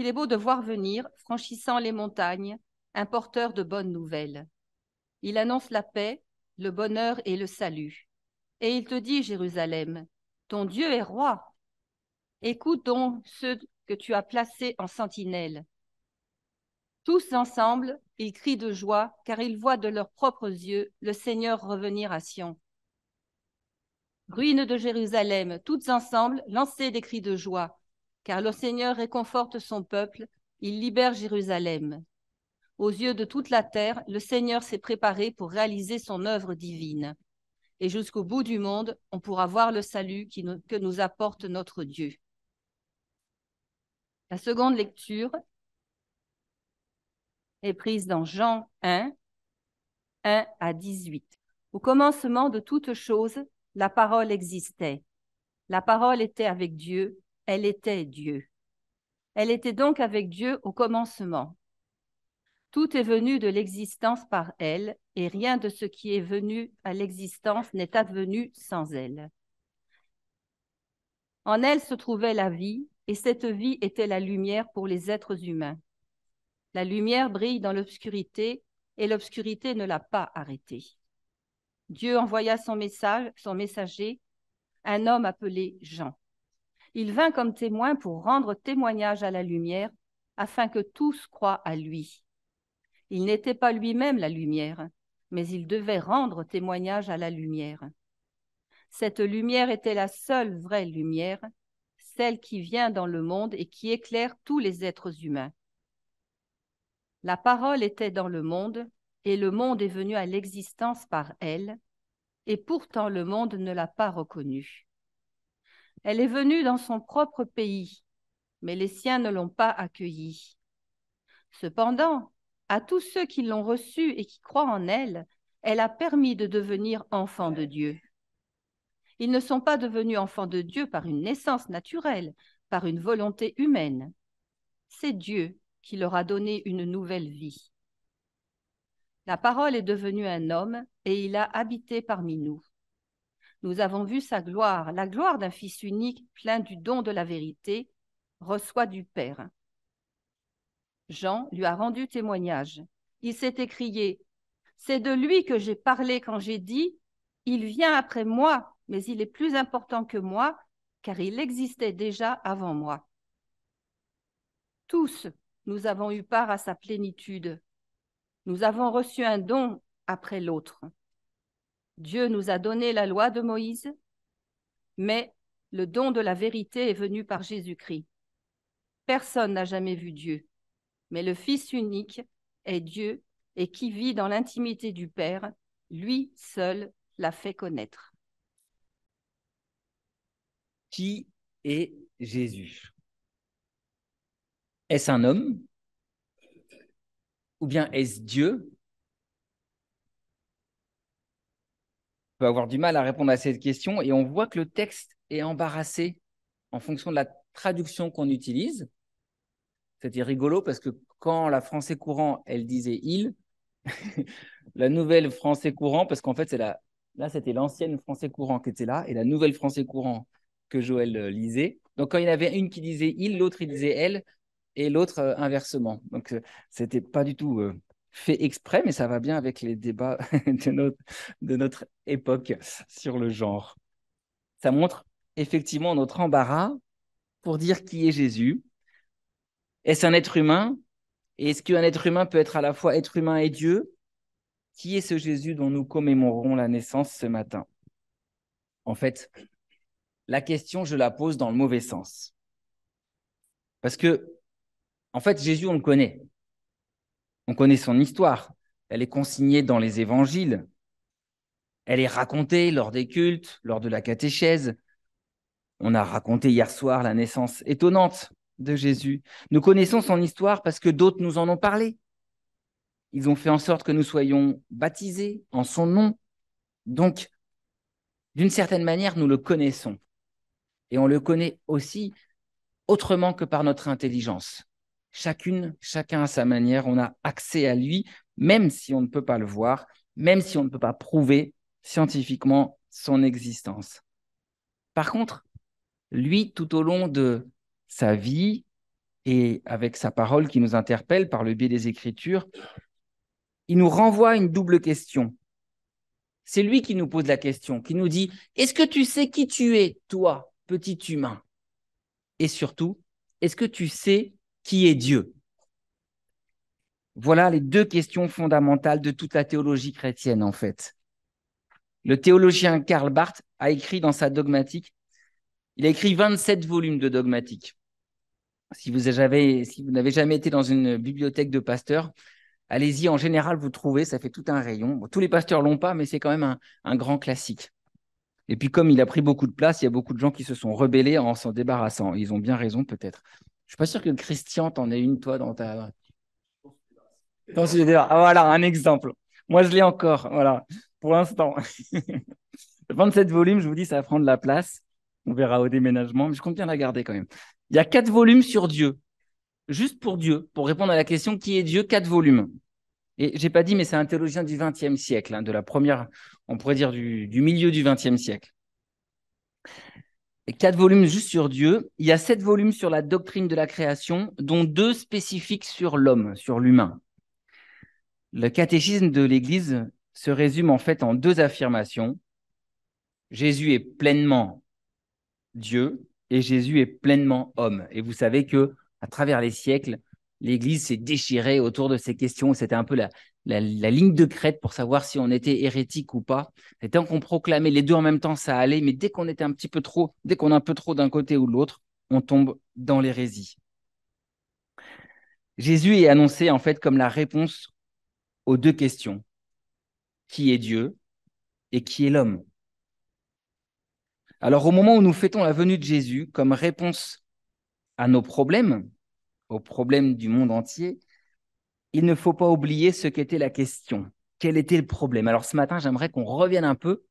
Il est beau de voir venir, franchissant les montagnes, un porteur de bonnes nouvelles. Il annonce la paix, le bonheur et le salut. Et il te dit, Jérusalem, ton Dieu est roi. Écoute donc ceux que tu as placés en sentinelle. Tous ensemble, ils crient de joie, car ils voient de leurs propres yeux le Seigneur revenir à Sion. Ruines de Jérusalem, toutes ensemble, lancez des cris de joie, car le Seigneur réconforte son peuple, il libère Jérusalem. Aux yeux de toute la terre, le Seigneur s'est préparé pour réaliser son œuvre divine. Et jusqu'au bout du monde, on pourra voir le salut que nous apporte notre Dieu. La seconde lecture est prise dans Jean 1, 1 à 18. Au commencement de toute chose, la parole existait. La parole était avec Dieu elle était Dieu. Elle était donc avec Dieu au commencement. Tout est venu de l'existence par elle, et rien de ce qui est venu à l'existence n'est advenu sans elle. En elle se trouvait la vie, et cette vie était la lumière pour les êtres humains. La lumière brille dans l'obscurité, et l'obscurité ne l'a pas arrêtée. Dieu envoya son message, son messager, un homme appelé Jean. Il vint comme témoin pour rendre témoignage à la lumière, afin que tous croient à lui. Il n'était pas lui-même la lumière, mais il devait rendre témoignage à la lumière. Cette lumière était la seule vraie lumière, celle qui vient dans le monde et qui éclaire tous les êtres humains. La parole était dans le monde, et le monde est venu à l'existence par elle, et pourtant le monde ne l'a pas reconnue. Elle est venue dans son propre pays, mais les siens ne l'ont pas accueillie. Cependant, à tous ceux qui l'ont reçue et qui croient en elle, elle a permis de devenir enfants de Dieu. Ils ne sont pas devenus enfants de Dieu par une naissance naturelle, par une volonté humaine. C'est Dieu qui leur a donné une nouvelle vie. La parole est devenue un homme et il a habité parmi nous. Nous avons vu sa gloire, la gloire d'un Fils unique plein du don de la vérité, reçoit du Père. Jean lui a rendu témoignage. Il s'est écrié, C'est de lui que j'ai parlé quand j'ai dit, Il vient après moi, mais il est plus important que moi, car il existait déjà avant moi. Tous, nous avons eu part à sa plénitude. Nous avons reçu un don après l'autre. Dieu nous a donné la loi de Moïse, mais le don de la vérité est venu par Jésus-Christ. Personne n'a jamais vu Dieu, mais le Fils unique est Dieu et qui vit dans l'intimité du Père, lui seul l'a fait connaître. Qui est Jésus Est-ce un homme Ou bien est-ce Dieu avoir du mal à répondre à cette question et on voit que le texte est embarrassé en fonction de la traduction qu'on utilise. C'était rigolo parce que quand la français courant, elle disait il, la nouvelle français courant, parce qu'en fait, c'est la... là, c'était l'ancienne français courant qui était là et la nouvelle français courant que Joël euh, lisait. Donc, quand il y avait une qui disait il, l'autre, il disait elle et l'autre euh, inversement. Donc, euh, c'était pas du tout fait exprès, mais ça va bien avec les débats de, notre, de notre époque sur le genre. Ça montre effectivement notre embarras pour dire qui est Jésus. Est-ce un être humain Est-ce qu'un être humain peut être à la fois être humain et Dieu Qui est ce Jésus dont nous commémorons la naissance ce matin En fait, la question, je la pose dans le mauvais sens. Parce que, en fait, Jésus, on le connaît. On connaît son histoire. Elle est consignée dans les évangiles. Elle est racontée lors des cultes, lors de la catéchèse. On a raconté hier soir la naissance étonnante de Jésus. Nous connaissons son histoire parce que d'autres nous en ont parlé. Ils ont fait en sorte que nous soyons baptisés en son nom. Donc, d'une certaine manière, nous le connaissons. Et on le connaît aussi autrement que par notre intelligence. Chacune, chacun à sa manière, on a accès à lui, même si on ne peut pas le voir, même si on ne peut pas prouver scientifiquement son existence. Par contre, lui, tout au long de sa vie et avec sa parole qui nous interpelle par le biais des Écritures, il nous renvoie à une double question. C'est lui qui nous pose la question, qui nous dit, est-ce que tu sais qui tu es, toi, petit humain Et surtout, est-ce que tu sais qui est Dieu Voilà les deux questions fondamentales de toute la théologie chrétienne, en fait. Le théologien Karl Barth a écrit dans sa dogmatique, il a écrit 27 volumes de dogmatique. Si vous n'avez jamais été dans une bibliothèque de pasteurs, allez-y, en général, vous trouvez, ça fait tout un rayon. tous les pasteurs l'ont pas, mais c'est quand même un grand classique. Et puis comme il a pris beaucoup de place, il y a beaucoup de gens qui se sont rebellés en s'en débarrassant. Ils ont bien raison peut-être. Je suis pas sûr que Christian t'en ait une, toi, dans ta. Ah, voilà, un exemple. Moi, je l'ai encore, voilà, pour l'instant. 27 volumes, je vous dis, ça va prendre la place. On verra au déménagement, mais je compte bien la garder quand même. Il y a quatre volumes sur Dieu. Juste pour Dieu, pour répondre à la question qui est Dieu, quatre volumes. Et j'ai pas dit, mais c'est un théologien du XXe siècle, hein, de la première, on pourrait dire du, du milieu du XXe siècle quatre volumes juste sur Dieu. Il y a sept volumes sur la doctrine de la création, dont deux spécifiques sur l'homme, sur l'humain. Le catéchisme de l'Église se résume en fait en deux affirmations. Jésus est pleinement Dieu et Jésus est pleinement homme. Et vous savez que à travers les siècles, l'Église s'est déchirée autour de ces questions. C'était un peu la, ligne de crête pour savoir si on était hérétique ou pas. Et tant qu'on proclamait les deux en même temps, ça allait, mais dès qu'on était un petit peu trop, dès qu'on est un peu trop d'un côté ou de l'autre, on tombe dans l'hérésie. Jésus est annoncé en fait comme la réponse aux deux questions. Qui est Dieu et qui est l'homme Alors au moment où nous fêtons la venue de Jésus comme réponse à nos problèmes, aux problèmes du monde entier, il ne faut pas oublier ce qu'était la question. Quel était le problème Alors ce matin, j'aimerais qu'on revienne un peu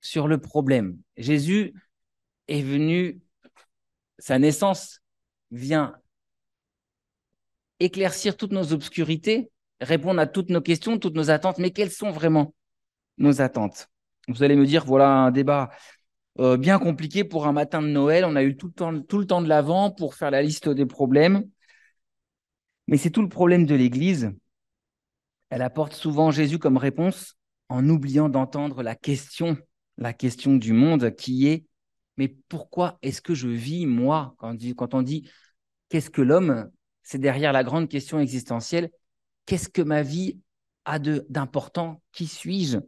sur le problème. Jésus est venu, sa naissance vient éclaircir toutes nos obscurités, répondre à toutes nos questions, toutes nos attentes. Mais quelles sont vraiment nos attentes Vous allez me dire, voilà un débat euh, bien compliqué pour un matin de Noël. On a eu tout le temps, tout le temps de l'avant pour faire la liste des problèmes. Mais c'est tout le problème de l'Église. Elle apporte souvent Jésus comme réponse en oubliant d'entendre la question, la question du monde qui est mais pourquoi est-ce que je vis moi quand, on dit qu'est-ce que l'homme C'est derrière la grande question existentielle qu'est-ce que ma vie a d'important Qui suis-je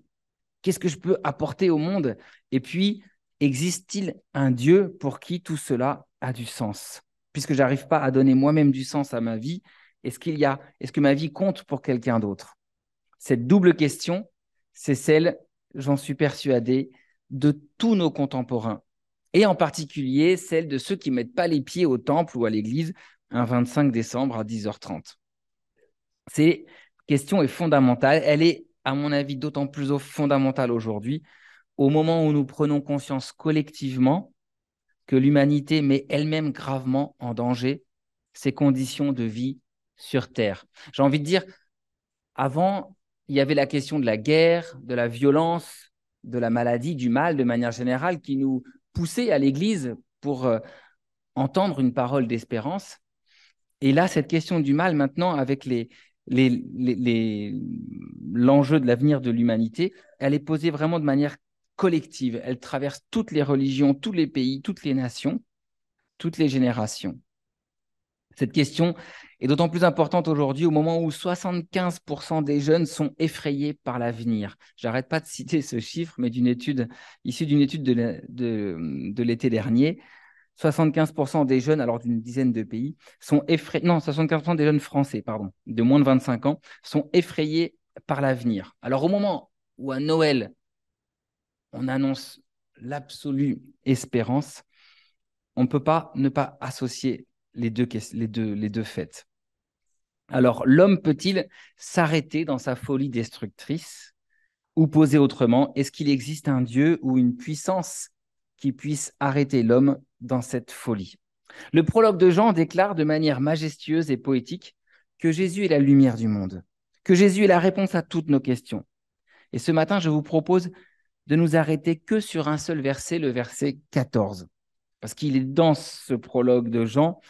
Qu'est-ce que je peux apporter au monde Et puis, existe-t-il un Dieu pour qui tout cela a du sens Puisque j'arrive pas à donner moi-même du sens à ma vie, est-ce qu'il y a Est-ce que ma vie compte pour quelqu'un d'autre Cette double question, c'est celle, j'en suis persuadé, de tous nos contemporains, et en particulier celle de ceux qui ne mettent pas les pieds au temple ou à l'église un 25 décembre à 10h30. Cette question est fondamentale, elle est, à mon avis, d'autant plus fondamentale aujourd'hui, au moment où nous prenons conscience collectivement que l'humanité met elle-même gravement en danger ses conditions de vie sur Terre. J'ai envie de dire, avant, il y avait la question de la guerre, de la violence, de la maladie, du mal de manière générale, qui nous poussait à l'Église pour euh, entendre une parole d'espérance. Et là, cette question du mal, maintenant, avec les, l'enjeu de l'avenir de l'humanité, elle est posée vraiment de manière collective. Elle traverse toutes les religions, tous les pays, toutes les nations, toutes les générations. Cette question est d'autant plus importante aujourd'hui au moment où 75% des jeunes sont effrayés par l'avenir. J'arrête pas de citer ce chiffre, mais d'une étude issue d'une étude de l'été de, dernier. 75% des jeunes, alors d'une dizaine de pays, sont effrayés. Non, 75% des jeunes français, pardon, de moins de 25 ans, sont effrayés par l'avenir. Alors au moment où à Noël, on annonce l'absolue espérance, on ne peut pas ne pas associer les deux, les faits. Alors, l'homme peut-il s'arrêter dans sa folie destructrice Ou poser autrement, est-ce qu'il existe un Dieu ou une puissance qui puisse arrêter l'homme dans cette folie Le prologue de Jean déclare de manière majestueuse et poétique que Jésus est la lumière du monde, que Jésus est la réponse à toutes nos questions. Et ce matin, je vous propose de nous arrêter que sur un seul verset, le verset 14, parce qu'il est dans ce prologue de Jean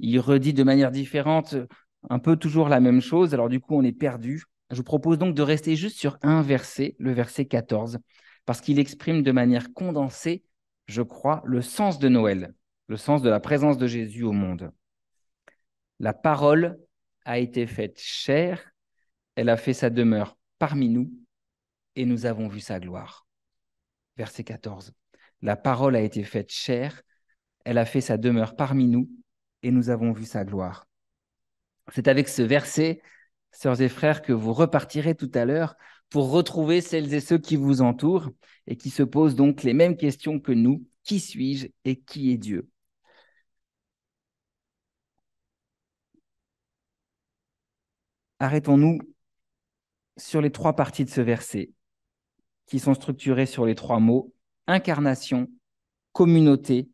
il redit de manière différente euh, un peu toujours la même chose. Alors du coup, on est perdu. Je vous propose donc de rester juste sur un verset, le verset 14, parce qu'il exprime de manière condensée, je crois, le sens de Noël, le sens de la présence de Jésus au monde. La parole a été faite chère, elle a fait sa demeure parmi nous, et nous avons vu sa gloire. Verset 14. La parole a été faite chère, elle a fait sa demeure parmi nous, et nous avons vu sa gloire. C'est avec ce verset, sœurs et frères, que vous repartirez tout à l'heure pour retrouver celles et ceux qui vous entourent et qui se posent donc les mêmes questions que nous. Qui suis-je et qui est Dieu Arrêtons-nous sur les trois parties de ce verset qui sont structurées sur les trois mots incarnation, communauté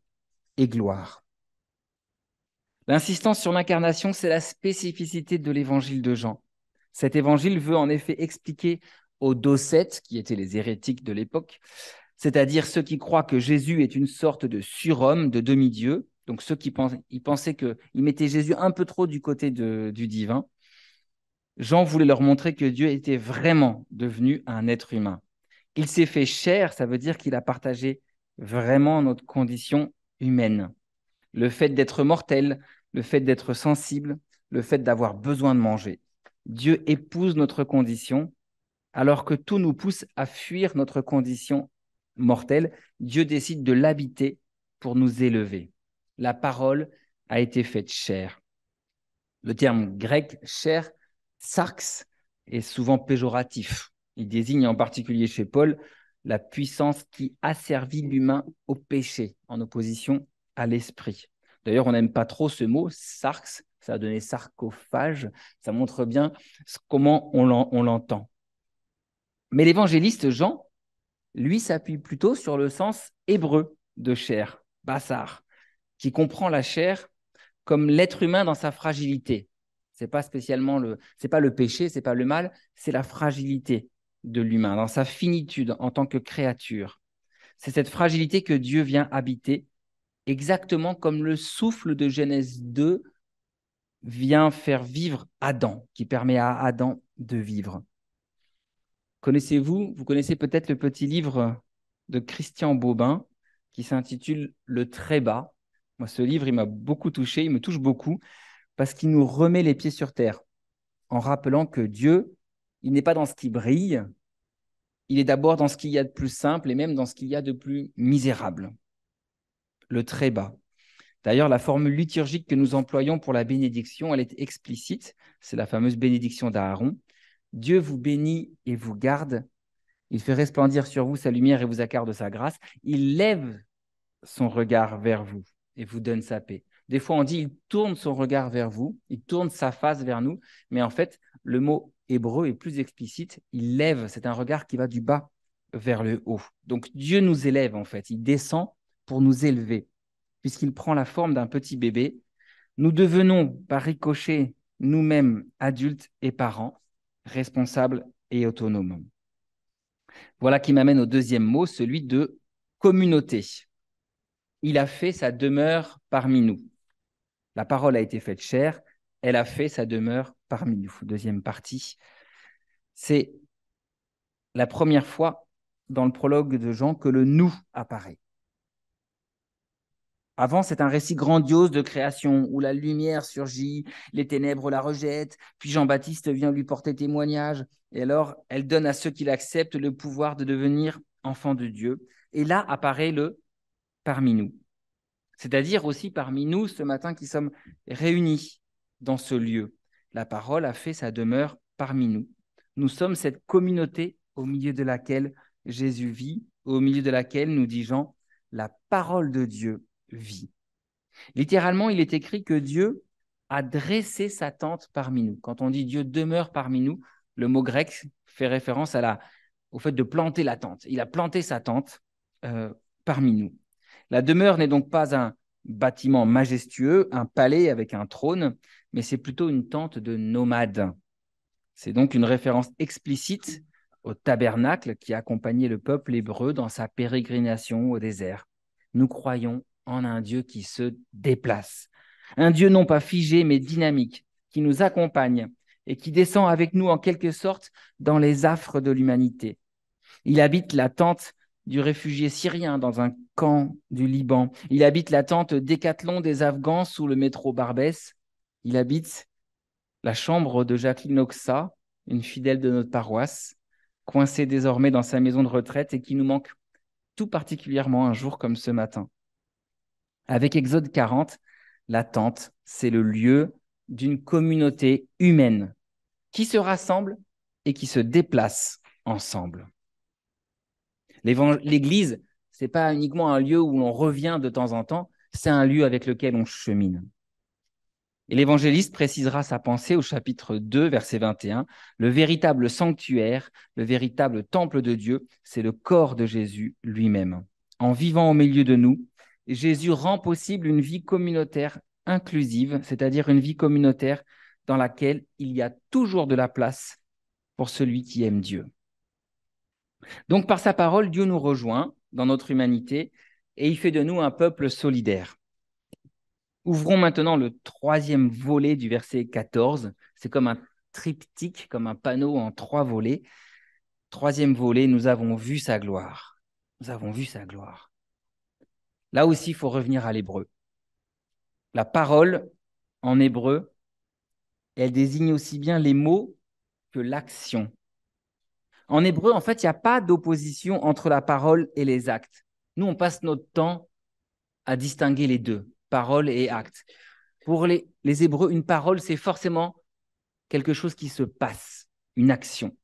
et gloire. L'insistance sur l'incarnation, c'est la spécificité de l'évangile de Jean. Cet évangile veut en effet expliquer aux docètes, qui étaient les hérétiques de l'époque, c'est-à-dire ceux qui croient que Jésus est une sorte de surhomme, de demi-dieu, donc ceux qui pensaient, qu'ils mettaient Jésus un peu trop du côté du divin. Jean voulait leur montrer que Dieu était vraiment devenu un être humain. Il s'est fait chair, ça veut dire qu'il a partagé vraiment notre condition humaine le fait d'être mortel, le fait d'être sensible, le fait d'avoir besoin de manger. Dieu épouse notre condition, alors que tout nous pousse à fuir notre condition mortelle. Dieu décide de l'habiter pour nous élever. La parole a été faite chair. Le terme grec chair, sarx, est souvent péjoratif. Il désigne en particulier chez Paul la puissance qui asservit l'humain au péché, en opposition à l'esprit. D'ailleurs, on n'aime pas trop ce mot, sarx, ça a donné sarcophage, ça montre bien comment on l'entend. Mais l'évangéliste Jean, lui, s'appuie plutôt sur le sens hébreu de chair, bassar, qui comprend la chair comme l'être humain dans sa fragilité. C'est pas spécialement le, c'est pas le péché, c'est pas le mal, c'est la fragilité de l'humain, dans sa finitude en tant que créature. C'est cette fragilité que Dieu vient habiter exactement comme le souffle de Genèse 2 vient faire vivre Adam, qui permet à Adam de vivre. Connaissez-vous, vous connaissez peut-être le petit livre de Christian Bobin qui s'intitule Le très bas. Moi, ce livre, il m'a beaucoup touché, il me touche beaucoup parce qu'il nous remet les pieds sur terre en rappelant que Dieu, il n'est pas dans ce qui brille, il est d'abord dans ce qu'il y a de plus simple et même dans ce qu'il y a de plus misérable le très bas. D'ailleurs, la formule liturgique que nous employons pour la bénédiction, elle est explicite. C'est la fameuse bénédiction d'Aaron. Dieu vous bénit et vous garde. Il fait resplendir sur vous sa lumière et vous accorde sa grâce. Il lève son regard vers vous et vous donne sa paix. Des fois, on dit il tourne son regard vers vous, il tourne sa face vers nous, mais en fait, le mot hébreu est plus explicite. Il lève, c'est un regard qui va du bas vers le haut. Donc Dieu nous élève en fait, il descend pour nous élever, puisqu'il prend la forme d'un petit bébé. Nous devenons par ricochet nous-mêmes adultes et parents, responsables et autonomes. Voilà qui m'amène au deuxième mot, celui de communauté. Il a fait sa demeure parmi nous. La parole a été faite chère, elle a fait sa demeure parmi nous. Deuxième partie, c'est la première fois dans le prologue de Jean que le nous apparaît. Avant, c'est un récit grandiose de création où la lumière surgit, les ténèbres la rejettent, puis Jean-Baptiste vient lui porter témoignage. Et alors, elle donne à ceux qui l'acceptent le pouvoir de devenir enfant de Dieu. Et là apparaît le parmi nous. C'est-à-dire aussi parmi nous ce matin qui sommes réunis dans ce lieu. La parole a fait sa demeure parmi nous. Nous sommes cette communauté au milieu de laquelle Jésus vit, au milieu de laquelle, nous dit Jean, la parole de Dieu vie. Littéralement, il est écrit que Dieu a dressé sa tente parmi nous. Quand on dit Dieu demeure parmi nous, le mot grec fait référence à la, au fait de planter la tente. Il a planté sa tente euh, parmi nous. La demeure n'est donc pas un bâtiment majestueux, un palais avec un trône, mais c'est plutôt une tente de nomade. C'est donc une référence explicite au tabernacle qui accompagnait le peuple hébreu dans sa pérégrination au désert. Nous croyons en un Dieu qui se déplace. Un Dieu non pas figé, mais dynamique, qui nous accompagne et qui descend avec nous en quelque sorte dans les affres de l'humanité. Il habite la tente du réfugié syrien dans un camp du Liban. Il habite la tente décathlon des Afghans sous le métro Barbès. Il habite la chambre de Jacqueline Oxa, une fidèle de notre paroisse, coincée désormais dans sa maison de retraite et qui nous manque tout particulièrement un jour comme ce matin. Avec Exode 40, la tente, c'est le lieu d'une communauté humaine qui se rassemble et qui se déplace ensemble. L'Église, ce n'est pas uniquement un lieu où l'on revient de temps en temps, c'est un lieu avec lequel on chemine. Et l'évangéliste précisera sa pensée au chapitre 2, verset 21. Le véritable sanctuaire, le véritable temple de Dieu, c'est le corps de Jésus lui-même. En vivant au milieu de nous, Jésus rend possible une vie communautaire inclusive, c'est-à-dire une vie communautaire dans laquelle il y a toujours de la place pour celui qui aime Dieu. Donc par sa parole, Dieu nous rejoint dans notre humanité et il fait de nous un peuple solidaire. Ouvrons maintenant le troisième volet du verset 14. C'est comme un triptyque, comme un panneau en trois volets. Troisième volet, nous avons vu sa gloire. Nous avons vu sa gloire. Là aussi, il faut revenir à l'hébreu. La parole en hébreu, elle désigne aussi bien les mots que l'action. En hébreu, en fait, il n'y a pas d'opposition entre la parole et les actes. Nous, on passe notre temps à distinguer les deux, parole et acte. Pour les, les Hébreux, une parole, c'est forcément quelque chose qui se passe, une action.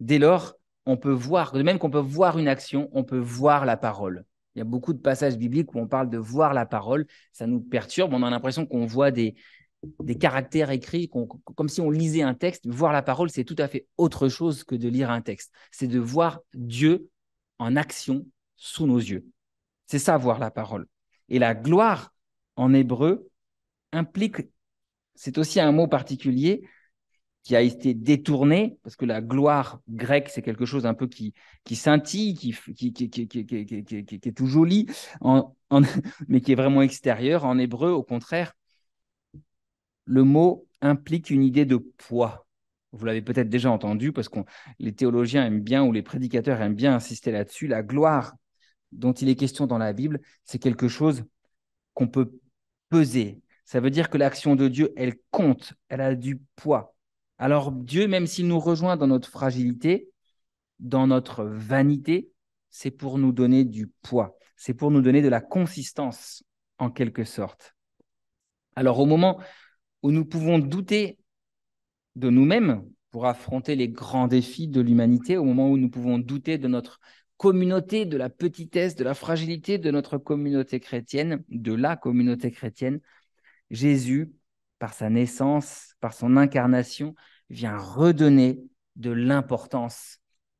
Dès lors, on peut voir, de même qu'on peut voir une action, on peut voir la parole. Il y a beaucoup de passages bibliques où on parle de voir la parole. Ça nous perturbe. On a l'impression qu'on voit des, caractères écrits, comme si on lisait un texte. Voir la parole, c'est tout à fait autre chose que de lire un texte. C'est de voir Dieu en action sous nos yeux. C'est ça, voir la parole. Et la gloire, en hébreu, implique, c'est aussi un mot particulier, qui a été détourné parce que la gloire grecque, c'est quelque chose un peu qui, qui scintille, qui, qui, qui est tout joli, mais qui est vraiment extérieur. En hébreu, au contraire, le mot implique une idée de poids. Vous l'avez peut-être déjà entendu, parce que les théologiens aiment bien, ou les prédicateurs aiment bien insister là-dessus, la gloire dont il est question dans la Bible, c'est quelque chose qu'on peut peser. Ça veut dire que l'action de Dieu, elle compte, elle a du poids. Alors Dieu, même s'il nous rejoint dans notre fragilité, dans notre vanité, c'est pour nous donner du poids, c'est pour nous donner de la consistance, en quelque sorte. Alors au moment où nous pouvons douter de nous-mêmes pour affronter les grands défis de l'humanité, au moment où nous pouvons douter de notre communauté, de la petitesse, de la fragilité de notre communauté chrétienne, de la communauté chrétienne, Jésus, par sa naissance, par son incarnation, vient redonner de l'importance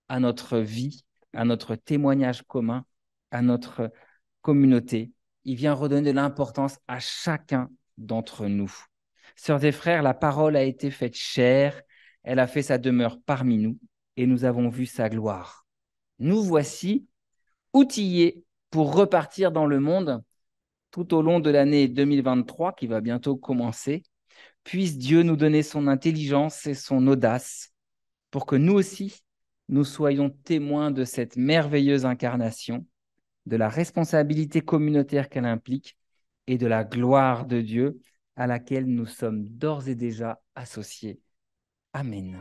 à notre vie, à notre témoignage commun, à notre communauté. Il vient redonner de l'importance à chacun d'entre nous. Sœurs et frères, la parole a été faite chère, elle a fait sa demeure parmi nous et nous avons vu sa gloire. Nous voici outillés pour repartir dans le monde tout au long de l'année 2023 qui va bientôt commencer Puisse Dieu nous donner son intelligence et son audace pour que nous aussi, nous soyons témoins de cette merveilleuse incarnation, de la responsabilité communautaire qu'elle implique et de la gloire de Dieu à laquelle nous sommes d'ores et déjà associés. Amen.